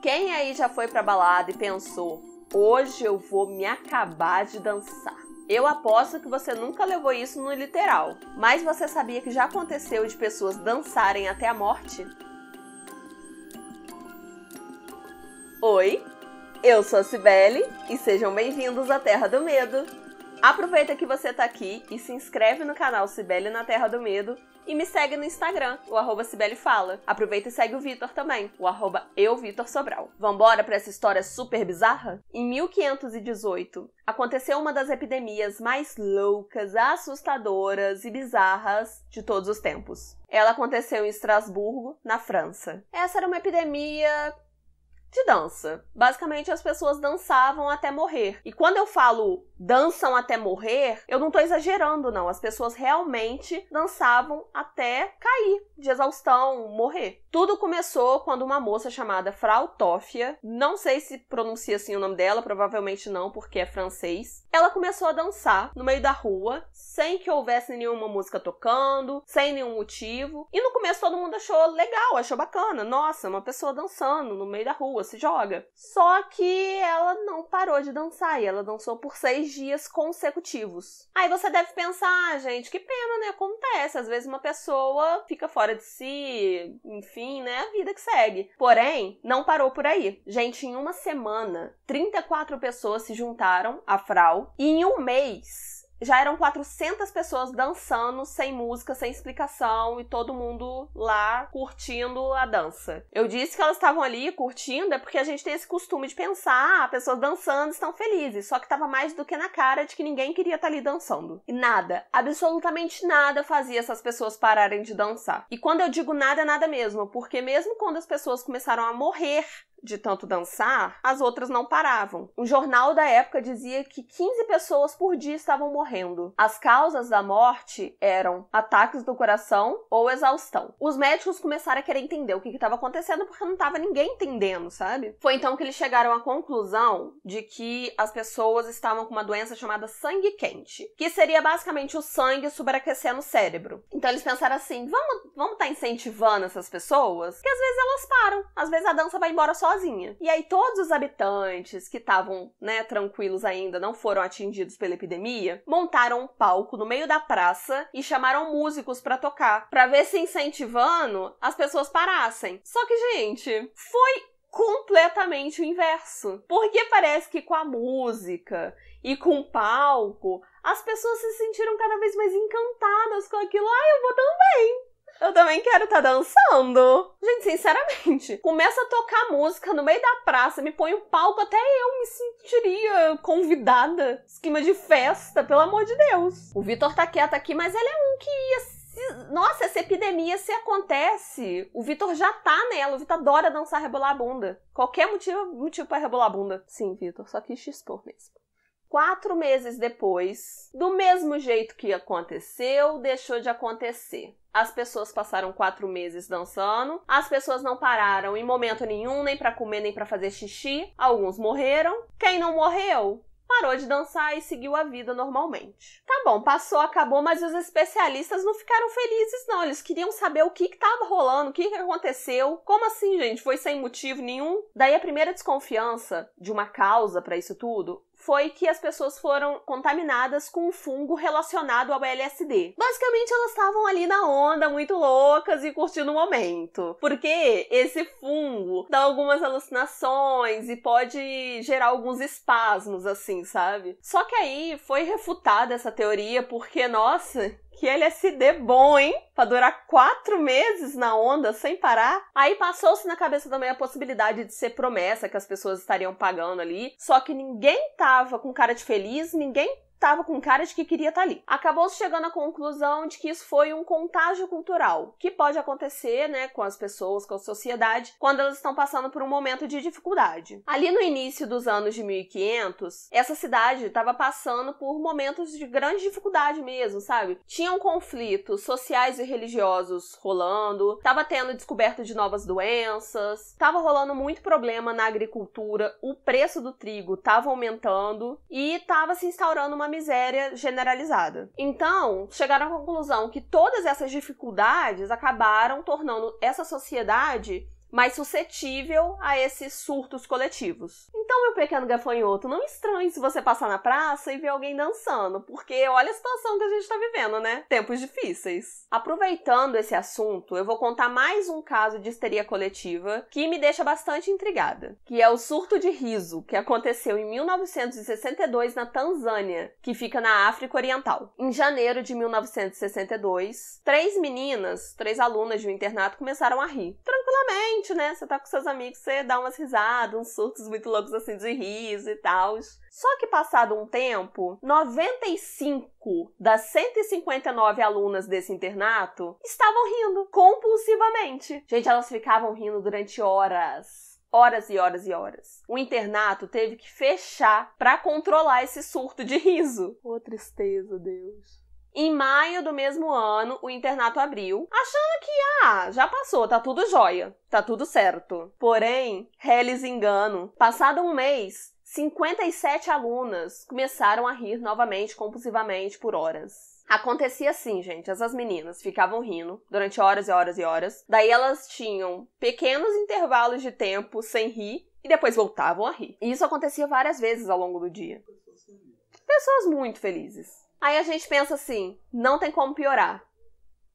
Quem aí já foi pra balada e pensou, hoje eu vou me acabar de dançar? Eu aposto que você nunca levou isso no literal, mas você sabia que já aconteceu de pessoas dançarem até a morte? Oi, eu sou a Cibele e sejam bem-vindos à Terra do Medo. Aproveita que você está aqui e se inscreve no canal Cibele na Terra do Medo e me segue no Instagram, o arroba Cibele Fala. Aproveita e segue o Vitor também, o arroba euvitorsobral. Vitor Vambora para essa história super bizarra? Em 1518, aconteceu uma das epidemias mais loucas, assustadoras e bizarras de todos os tempos. Ela aconteceu em Estrasburgo, na França. Essa era uma epidemia de dança. Basicamente, as pessoas dançavam até morrer. E quando eu falo dançam até morrer, eu não tô exagerando, não. As pessoas realmente dançavam até cair de exaustão, morrer. Tudo começou quando uma moça chamada Frau Tofia, não sei se pronuncia assim o nome dela, provavelmente não, porque é francês, ela começou a dançar no meio da rua, sem que houvesse nenhuma música tocando, sem nenhum motivo. E no começo todo mundo achou legal, achou bacana. Nossa, uma pessoa dançando no meio da rua rua, se joga. Só que ela não parou de dançar e ela dançou por seis dias consecutivos. Aí você deve pensar, ah, gente, que pena, né? Acontece. Às vezes uma pessoa fica fora de si, enfim, né? A vida que segue. Porém, não parou por aí. Gente, em uma semana, 34 pessoas se juntaram à Frau e em um mês já eram 400 pessoas dançando, sem música, sem explicação, e todo mundo lá curtindo a dança. Eu disse que elas estavam ali curtindo, é porque a gente tem esse costume de pensar, ah, pessoas dançando estão felizes, só que estava mais do que na cara de que ninguém queria estar tá ali dançando. E nada, absolutamente nada fazia essas pessoas pararem de dançar. E quando eu digo nada, nada mesmo, porque mesmo quando as pessoas começaram a morrer de tanto dançar, as outras não paravam. Um jornal da época dizia que 15 pessoas por dia estavam morrendo. As causas da morte eram ataques do coração ou exaustão. Os médicos começaram a querer entender o que estava acontecendo porque não estava ninguém entendendo, sabe? Foi então que eles chegaram à conclusão de que as pessoas estavam com uma doença chamada sangue quente, que seria basicamente o sangue superaquecendo o cérebro. Então eles pensaram assim: vamos vamos estar tá incentivando essas pessoas, que às vezes elas param, às vezes a dança vai embora só sozinha. E aí todos os habitantes que estavam, né, tranquilos ainda, não foram atingidos pela epidemia, montaram um palco no meio da praça e chamaram músicos para tocar, para ver se incentivando as pessoas parassem. Só que, gente, foi completamente o inverso. Porque parece que com a música e com o palco, as pessoas se sentiram cada vez mais encantadas com aquilo. Ah, eu vou também! Eu também quero estar tá dançando. Gente, sinceramente, começa a tocar música no meio da praça, me põe um palco, até eu me sentiria convidada. Esquema de festa, pelo amor de Deus. O Vitor tá quieto aqui, mas ele é um que ia nossa, essa epidemia se acontece. O Vitor já tá nela. O Vitor adora dançar rebolar a bunda. Qualquer motivo, motivo para rebolar a bunda. Sim, Vitor, só que te expor mesmo. Quatro meses depois, do mesmo jeito que aconteceu, deixou de acontecer. As pessoas passaram quatro meses dançando, as pessoas não pararam em momento nenhum, nem para comer, nem para fazer xixi. Alguns morreram. Quem não morreu? Parou de dançar e seguiu a vida normalmente. Tá bom, passou, acabou, mas os especialistas não ficaram felizes, não. Eles queriam saber o que estava rolando, o que, que aconteceu. Como assim, gente? Foi sem motivo nenhum? Daí a primeira desconfiança de uma causa para isso tudo foi que as pessoas foram contaminadas com um fungo relacionado ao LSD. Basicamente, elas estavam ali na onda, muito loucas e curtindo o momento. Porque esse fungo dá algumas alucinações e pode gerar alguns espasmos, assim, sabe? Só que aí foi refutada essa teoria porque, nossa, que ele é se de bom, hein? Pra durar quatro meses na onda sem parar. Aí passou-se na cabeça também a possibilidade de ser promessa que as pessoas estariam pagando ali. Só que ninguém tava com cara de feliz, ninguém tava com cara de que queria estar tá ali. Acabou chegando à conclusão de que isso foi um contágio cultural, que pode acontecer, né, com as pessoas, com a sociedade, quando elas estão passando por um momento de dificuldade. Ali no início dos anos de 1500, essa cidade estava passando por momentos de grande dificuldade mesmo, sabe? Tinham conflitos sociais e religiosos rolando, estava tendo descoberta de novas doenças, estava rolando muito problema na agricultura, o preço do trigo estava aumentando e estava se instaurando uma miséria generalizada. Então, chegaram à conclusão que todas essas dificuldades acabaram tornando essa sociedade mais suscetível a esses surtos coletivos. Então, meu pequeno gafanhoto, não estranhe se você passar na praça e ver alguém dançando, porque olha a situação que a gente está vivendo, né? Tempos difíceis. Aproveitando esse assunto, eu vou contar mais um caso de histeria coletiva que me deixa bastante intrigada, que é o surto de riso que aconteceu em 1962 na Tanzânia, que fica na África Oriental. Em janeiro de 1962, três meninas, três alunas de um internato começaram a rir tranquilamente, né? Você tá com seus amigos, você dá umas risadas, uns surtos muito loucos assim de riso e tal. Só que passado um tempo, 95 das 159 alunas desse internato estavam rindo compulsivamente. Gente, elas ficavam rindo durante horas horas e horas e horas. O internato teve que fechar para controlar esse surto de riso. Ô oh, tristeza, Deus. Em maio do mesmo ano, o internato abriu, achando que, ah, já passou, tá tudo jóia, tá tudo certo. Porém, reles engano. Passado um mês, 57 alunas começaram a rir novamente, compulsivamente, por horas. Acontecia assim, gente. Essas meninas ficavam rindo durante horas e horas e horas. Daí elas tinham pequenos intervalos de tempo sem rir e depois voltavam a rir. E isso acontecia várias vezes ao longo do dia. Pessoas muito felizes. Aí a gente pensa assim: não tem como piorar.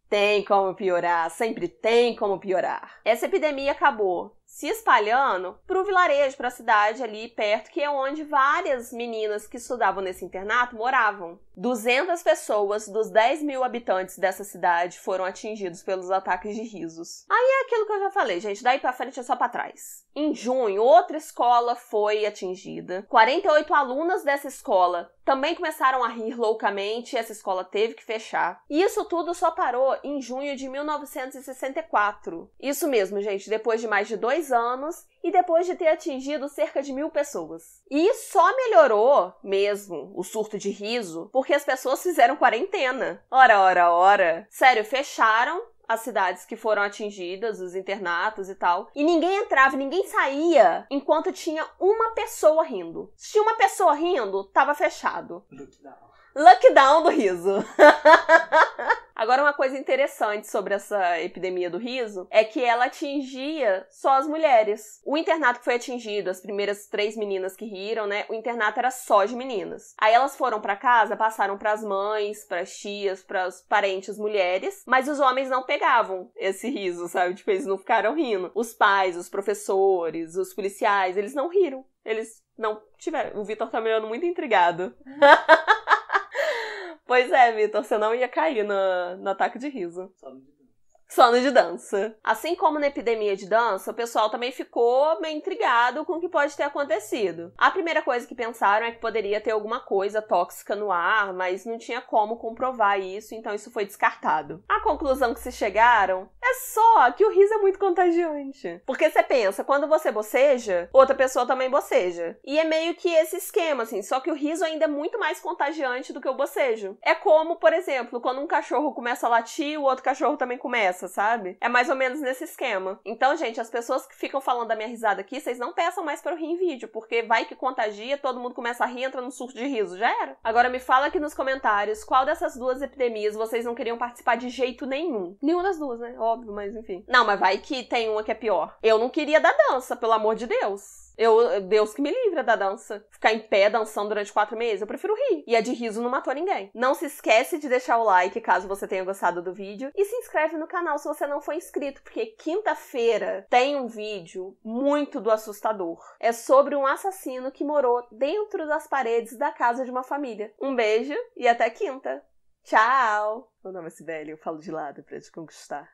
Tem como piorar, sempre tem como piorar. Essa epidemia acabou se espalhando para o vilarejo, para a cidade ali perto, que é onde várias meninas que estudavam nesse internato moravam. 200 pessoas dos 10 mil habitantes dessa cidade foram atingidos pelos ataques de risos. Aí é aquilo que eu já falei, gente, daí para frente é só para trás. Em junho, outra escola foi atingida. 48 alunas dessa escola também começaram a rir loucamente, essa escola teve que fechar. E isso tudo só parou em junho de 1964. Isso mesmo, gente, depois de mais de dois dois anos e depois de ter atingido cerca de mil pessoas. E só melhorou mesmo o surto de riso porque as pessoas fizeram quarentena. Ora, ora, ora. Sério, fecharam as cidades que foram atingidas, os internatos e tal. E ninguém entrava, ninguém saía enquanto tinha uma pessoa rindo. Se tinha uma pessoa rindo, tava fechado lockdown do riso. Agora, uma coisa interessante sobre essa epidemia do riso é que ela atingia só as mulheres. O internato que foi atingido, as primeiras três meninas que riram, né? O internato era só de meninas. Aí elas foram para casa, passaram para as mães, para as tias, para os parentes mulheres, mas os homens não pegavam esse riso, sabe? Tipo, eles não ficaram rindo. Os pais, os professores, os policiais, eles não riram. Eles não tiveram. O Vitor tá me olhando muito intrigado. Pois é, Vitor, você não ia cair no, no ataque de riso. Só sono de dança. Assim como na epidemia de dança, o pessoal também ficou meio intrigado com o que pode ter acontecido. A primeira coisa que pensaram é que poderia ter alguma coisa tóxica no ar, mas não tinha como comprovar isso, então isso foi descartado. A conclusão que se chegaram é só que o riso é muito contagiante. Porque você pensa, quando você boceja, outra pessoa também boceja. E é meio que esse esquema, assim, só que o riso ainda é muito mais contagiante do que o bocejo. É como, por exemplo, quando um cachorro começa a latir, o outro cachorro também começa sabe? É mais ou menos nesse esquema. Então, gente, as pessoas que ficam falando da minha risada aqui, vocês não peçam mais para eu rir em vídeo, porque vai que contagia, todo mundo começa a rir, entra no surto de riso, já era. Agora me fala aqui nos comentários qual dessas duas epidemias vocês não queriam participar de jeito nenhum. Nenhuma das duas, né? Óbvio, mas enfim. Não, mas vai que tem uma que é pior. Eu não queria da dança, pelo amor de Deus. Eu, Deus que me livra da dança. Ficar em pé dançando durante quatro meses, eu prefiro rir. E a de riso não matou ninguém. Não se esquece de deixar o like caso você tenha gostado do vídeo. E se inscreve no canal se você não for inscrito, porque quinta-feira tem um vídeo muito do assustador. É sobre um assassino que morou dentro das paredes da casa de uma família. Um beijo e até quinta. Tchau! Meu nome é Sibeli, eu falo de lado pra te conquistar.